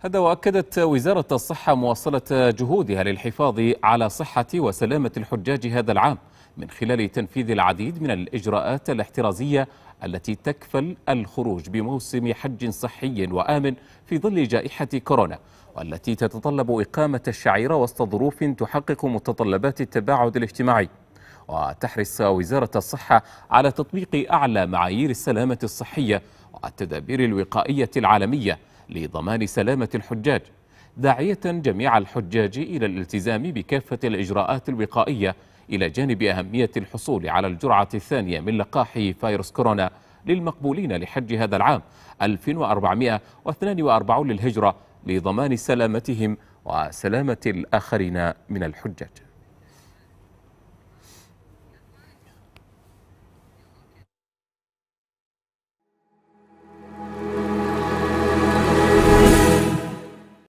هذا وأكدت وزارة الصحة مواصلة جهودها للحفاظ على صحة وسلامة الحجاج هذا العام من خلال تنفيذ العديد من الإجراءات الاحترازية التي تكفل الخروج بموسم حج صحي وآمن في ظل جائحة كورونا والتي تتطلب إقامة الشعيرة وسط ظروف تحقق متطلبات التباعد الاجتماعي وتحرص وزارة الصحة على تطبيق أعلى معايير السلامة الصحية والتدابير الوقائية العالمية لضمان سلامة الحجاج داعية جميع الحجاج إلى الالتزام بكافة الإجراءات الوقائية إلى جانب أهمية الحصول على الجرعة الثانية من لقاح فيروس كورونا للمقبولين لحج هذا العام 1442 للهجرة لضمان سلامتهم وسلامة الآخرين من الحجاج